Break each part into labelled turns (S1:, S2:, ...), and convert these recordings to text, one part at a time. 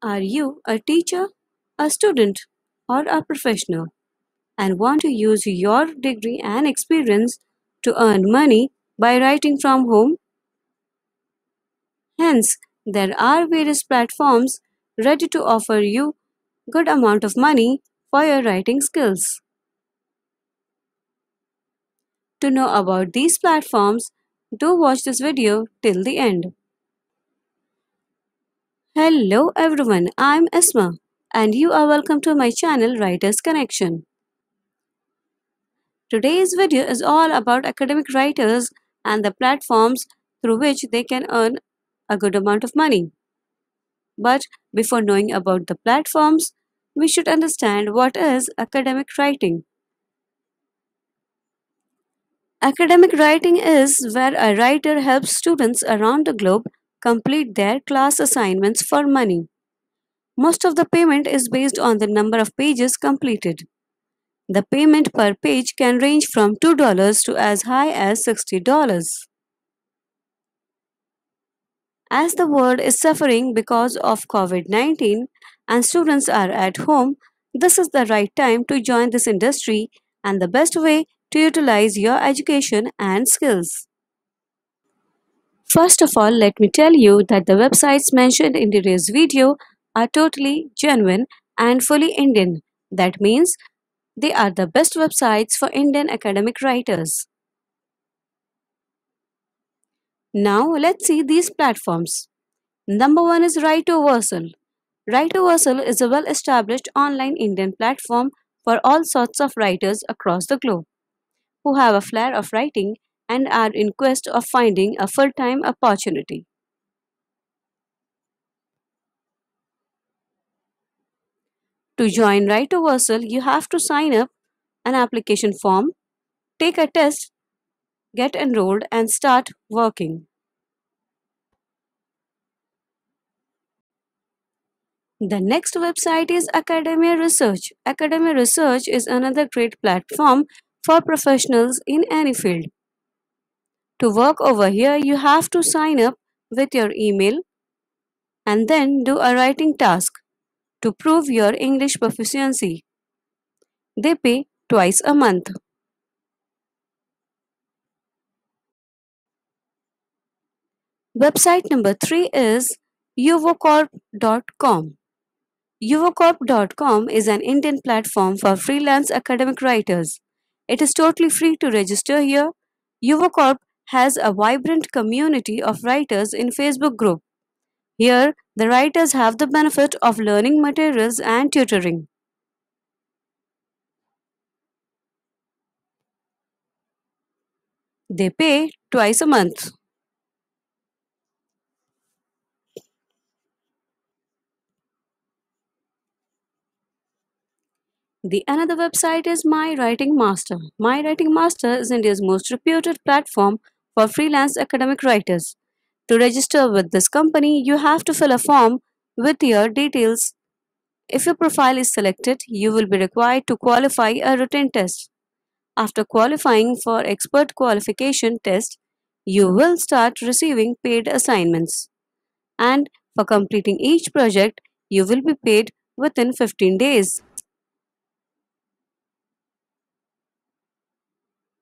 S1: Are you a teacher, a student, or a professional and want to use your degree and experience to earn money by writing from home? Hence, there are various platforms ready to offer you good amount of money for your writing skills. To know about these platforms, do watch this video till the end. Hello everyone, I'm Esma and you are welcome to my channel Writers Connection. Today's video is all about academic writers and the platforms through which they can earn a good amount of money. But before knowing about the platforms, we should understand what is academic writing. Academic writing is where a writer helps students around the globe complete their class assignments for money. Most of the payment is based on the number of pages completed. The payment per page can range from $2 to as high as $60. As the world is suffering because of COVID 19 and students are at home, this is the right time to join this industry and the best way to utilize your education and skills. First of all, let me tell you that the websites mentioned in today's video are totally genuine and fully Indian. That means they are the best websites for Indian academic writers. Now let's see these platforms. Number one is Writoversal. Writoversal is a well-established online Indian platform for all sorts of writers across the globe who have a flair of writing and are in quest of finding a full-time opportunity. To join Right you have to sign up an application form, take a test, get enrolled and start working. The next website is Academia Research. Academia Research is another great platform for professionals in any field. To work over here, you have to sign up with your email and then do a writing task to prove your English proficiency. They pay twice a month. Website number 3 is uvocorp.com. uvocorp.com is an Indian platform for freelance academic writers. It is totally free to register here. uvocorp has a vibrant community of writers in Facebook group. Here, the writers have the benefit of learning materials and tutoring. They pay twice a month. The another website is My Writing Master. My Writing Master is India's most reputed platform for freelance academic writers. To register with this company, you have to fill a form with your details. If your profile is selected, you will be required to qualify a written test. After qualifying for expert qualification test, you will start receiving paid assignments. And for completing each project, you will be paid within 15 days.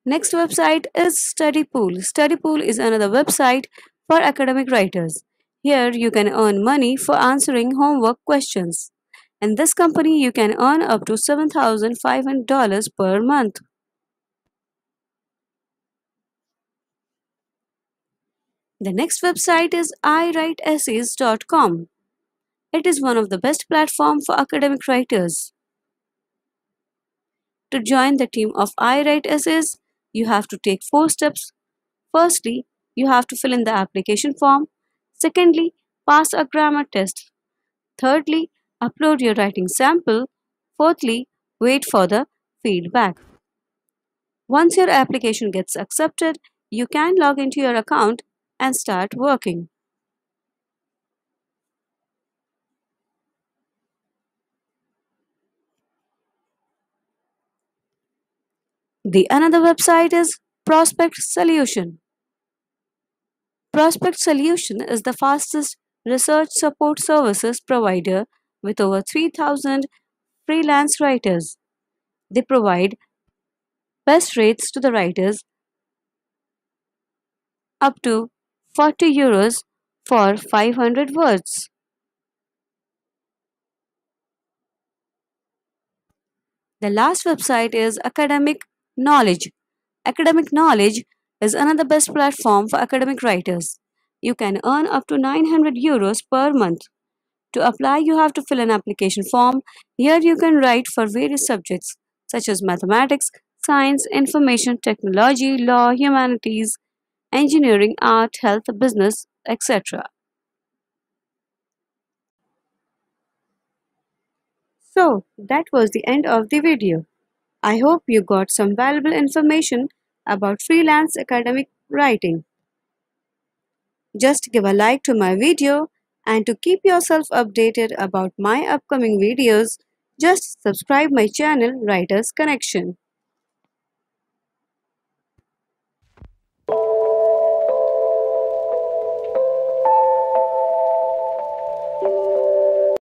S1: Next website is StudyPool. StudyPool is another website for academic writers. Here you can earn money for answering homework questions. In this company, you can earn up to $7,500 per month. The next website is iWriteEssays.com. It is one of the best platform for academic writers. To join the team of IWriteEssays. Essays, you have to take four steps. Firstly, you have to fill in the application form. Secondly, pass a grammar test. Thirdly, upload your writing sample. Fourthly, wait for the feedback. Once your application gets accepted, you can log into your account and start working. The another website is Prospect Solution. Prospect Solution is the fastest research support services provider with over 3000 freelance writers. They provide best rates to the writers up to 40 euros for 500 words. The last website is Academic Knowledge Academic knowledge is another best platform for academic writers. You can earn up to 900 euros per month. To apply, you have to fill an application form. Here you can write for various subjects such as mathematics, science, information technology, law, humanities, engineering, art, health, business, etc. So, that was the end of the video. I hope you got some valuable information about freelance academic writing. Just give a like to my video and to keep yourself updated about my upcoming videos, just subscribe my channel Writers Connection.